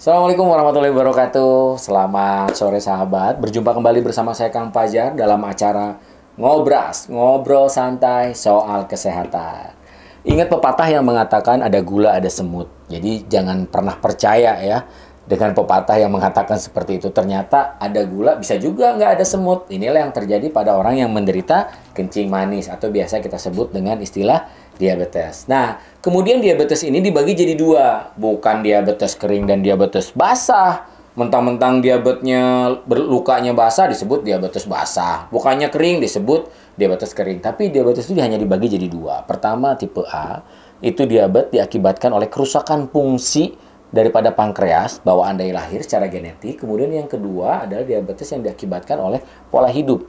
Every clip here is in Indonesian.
Assalamualaikum warahmatullahi wabarakatuh. Selamat sore sahabat. Berjumpa kembali bersama saya Kang Pajar dalam acara Ngobras, ngobrol santai soal kesehatan. Ingat pepatah yang mengatakan ada gula ada semut. Jadi jangan pernah percaya ya dengan pepatah yang mengatakan seperti itu. Ternyata ada gula bisa juga nggak ada semut. Inilah yang terjadi pada orang yang menderita kencing manis atau biasa kita sebut dengan istilah Diabetes. Nah, kemudian diabetes ini dibagi jadi dua, bukan diabetes kering dan diabetes basah. Mentang-mentang diabetesnya berlukanya basah disebut diabetes basah, bukannya kering disebut diabetes kering. Tapi diabetes itu hanya dibagi jadi dua. Pertama tipe A itu diabetes diakibatkan oleh kerusakan fungsi daripada pankreas bawaan dari lahir secara genetik. Kemudian yang kedua adalah diabetes yang diakibatkan oleh pola hidup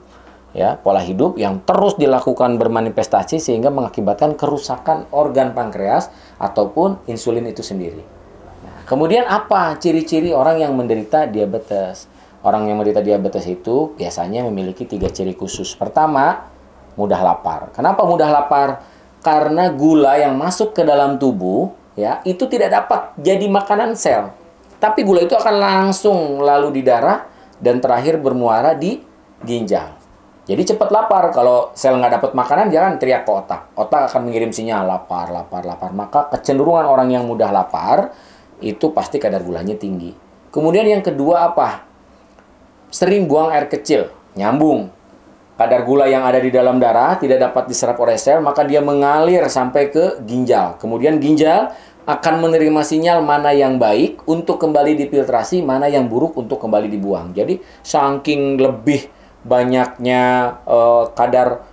ya pola hidup yang terus dilakukan bermanifestasi sehingga mengakibatkan kerusakan organ pankreas ataupun insulin itu sendiri. Nah, kemudian apa ciri-ciri orang yang menderita diabetes? Orang yang menderita diabetes itu biasanya memiliki tiga ciri khusus. Pertama, mudah lapar. Kenapa mudah lapar? Karena gula yang masuk ke dalam tubuh ya itu tidak dapat jadi makanan sel. Tapi gula itu akan langsung lalu di darah dan terakhir bermuara di ginjal. Jadi cepat lapar. Kalau sel nggak dapat makanan, jangan teriak ke otak. Otak akan mengirim sinyal lapar, lapar, lapar. Maka kecenderungan orang yang mudah lapar itu pasti kadar gulanya tinggi. Kemudian yang kedua apa? Sering buang air kecil, nyambung. Kadar gula yang ada di dalam darah tidak dapat diserap oleh sel, maka dia mengalir sampai ke ginjal. Kemudian ginjal akan menerima sinyal mana yang baik untuk kembali difiltrasi, mana yang buruk untuk kembali dibuang. Jadi saking lebih banyaknya uh, kadar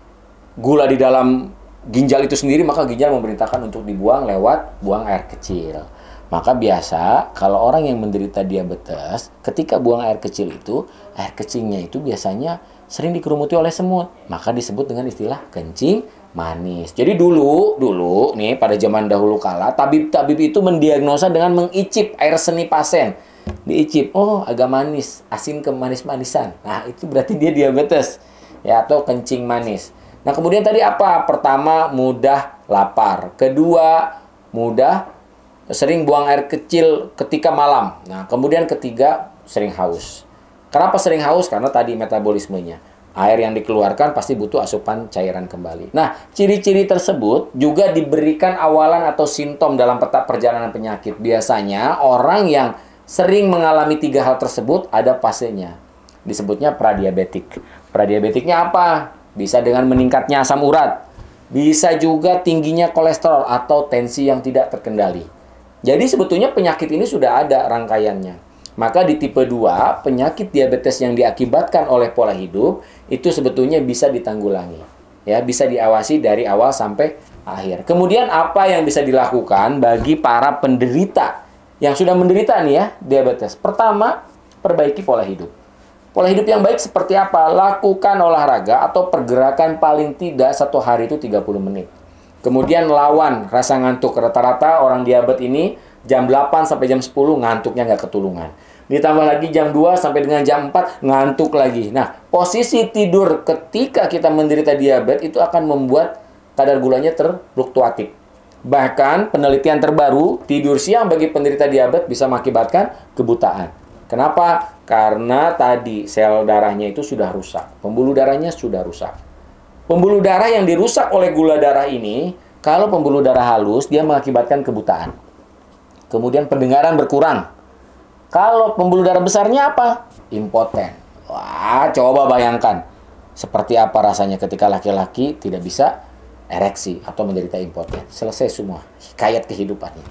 gula di dalam ginjal itu sendiri maka ginjal memerintahkan untuk dibuang lewat buang air kecil. Maka biasa kalau orang yang menderita diabetes ketika buang air kecil itu air kecilnya itu biasanya sering dikerumuti oleh semut. Maka disebut dengan istilah kencing manis. Jadi dulu dulu nih pada zaman dahulu kala tabib-tabib itu mendiagnosa dengan mengicip air seni pasien diicip oh agak manis asin ke manis manisan nah itu berarti dia diabetes ya atau kencing manis nah kemudian tadi apa pertama mudah lapar kedua mudah sering buang air kecil ketika malam nah kemudian ketiga sering haus kenapa sering haus karena tadi metabolismenya air yang dikeluarkan pasti butuh asupan cairan kembali. Nah, ciri-ciri tersebut juga diberikan awalan atau simptom dalam peta perjalanan penyakit. Biasanya orang yang sering mengalami tiga hal tersebut ada fasenya. Disebutnya pradiabetik. Pradiabetiknya apa? Bisa dengan meningkatnya asam urat. Bisa juga tingginya kolesterol atau tensi yang tidak terkendali. Jadi sebetulnya penyakit ini sudah ada rangkaiannya. Maka di tipe 2, penyakit diabetes yang diakibatkan oleh pola hidup itu sebetulnya bisa ditanggulangi. Ya, bisa diawasi dari awal sampai akhir. Kemudian apa yang bisa dilakukan bagi para penderita yang sudah menderita nih ya diabetes. Pertama, perbaiki pola hidup. Pola hidup yang baik seperti apa? Lakukan olahraga atau pergerakan paling tidak satu hari itu 30 menit. Kemudian lawan rasa ngantuk. Rata-rata orang diabetes ini jam 8 sampai jam 10 ngantuknya nggak ketulungan. Ditambah lagi jam 2 sampai dengan jam 4 ngantuk lagi. Nah, posisi tidur ketika kita menderita diabetes itu akan membuat kadar gulanya terfluktuatif. Bahkan penelitian terbaru, tidur siang bagi penderita diabetes bisa mengakibatkan kebutaan. Kenapa? Karena tadi sel darahnya itu sudah rusak, pembuluh darahnya sudah rusak. Pembuluh darah yang dirusak oleh gula darah ini, kalau pembuluh darah halus dia mengakibatkan kebutaan. Kemudian pendengaran berkurang. Kalau pembuluh darah besarnya apa? Impoten. Wah, coba bayangkan seperti apa rasanya ketika laki-laki tidak bisa ereksi atau menderita impotnya Selesai semua, hikayat kehidupannya.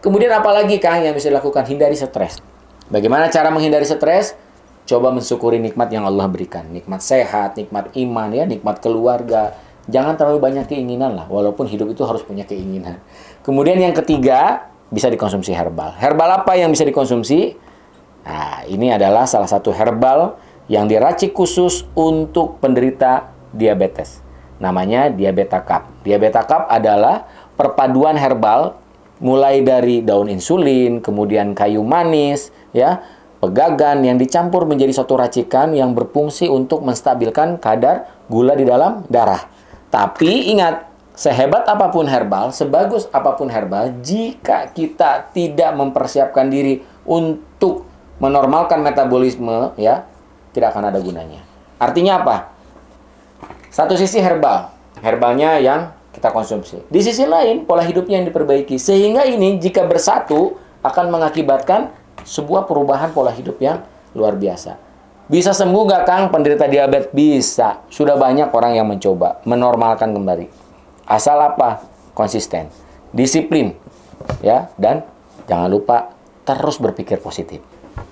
Kemudian apalagi Kang yang bisa dilakukan? Hindari stres. Bagaimana cara menghindari stres? Coba mensyukuri nikmat yang Allah berikan. Nikmat sehat, nikmat iman, ya, nikmat keluarga. Jangan terlalu banyak keinginan lah, walaupun hidup itu harus punya keinginan. Kemudian yang ketiga, bisa dikonsumsi herbal. Herbal apa yang bisa dikonsumsi? Nah, ini adalah salah satu herbal yang diracik khusus untuk penderita diabetes namanya diabetes Cup. diabetes Cup adalah perpaduan herbal mulai dari daun insulin, kemudian kayu manis, ya, pegagan yang dicampur menjadi suatu racikan yang berfungsi untuk menstabilkan kadar gula di dalam darah. Tapi ingat, sehebat apapun herbal, sebagus apapun herbal, jika kita tidak mempersiapkan diri untuk menormalkan metabolisme, ya, tidak akan ada gunanya. Artinya apa? Satu sisi herbal, herbalnya yang kita konsumsi. Di sisi lain, pola hidupnya yang diperbaiki. Sehingga ini jika bersatu akan mengakibatkan sebuah perubahan pola hidup yang luar biasa. Bisa sembuh nggak Kang penderita diabetes? Bisa. Sudah banyak orang yang mencoba menormalkan kembali. Asal apa? Konsisten, disiplin, ya, dan jangan lupa terus berpikir positif.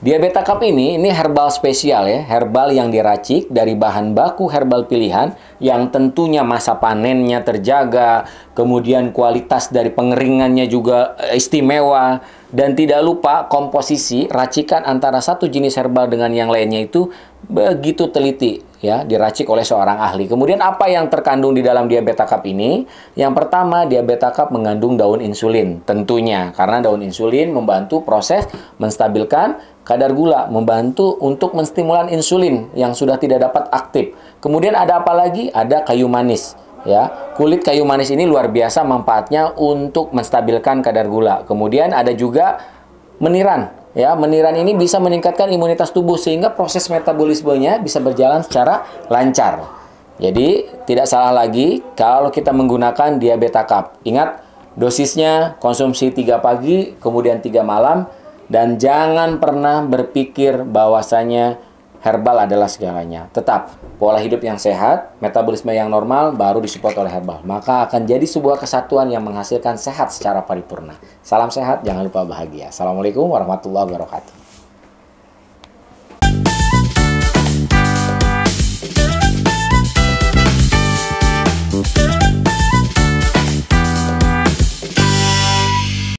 Diabeta Cup ini, ini herbal spesial ya, herbal yang diracik dari bahan baku herbal pilihan yang tentunya masa panennya terjaga, kemudian kualitas dari pengeringannya juga eh, istimewa, dan tidak lupa komposisi racikan antara satu jenis herbal dengan yang lainnya itu begitu teliti ya diracik oleh seorang ahli. Kemudian apa yang terkandung di dalam diabetes cup ini? Yang pertama, diabetes cup mengandung daun insulin tentunya karena daun insulin membantu proses menstabilkan kadar gula, membantu untuk menstimulan insulin yang sudah tidak dapat aktif. Kemudian ada apa lagi? Ada kayu manis ya. Kulit kayu manis ini luar biasa manfaatnya untuk menstabilkan kadar gula. Kemudian ada juga meniran Ya, meniran ini bisa meningkatkan imunitas tubuh sehingga proses metabolismenya bisa berjalan secara lancar. Jadi, tidak salah lagi kalau kita menggunakan diabeta cup. Ingat, dosisnya konsumsi 3 pagi, kemudian 3 malam, dan jangan pernah berpikir bahwasanya herbal adalah segalanya. Tetap, pola hidup yang sehat, metabolisme yang normal baru disupport oleh herbal. Maka akan jadi sebuah kesatuan yang menghasilkan sehat secara paripurna. Salam sehat, jangan lupa bahagia. Assalamualaikum warahmatullahi wabarakatuh.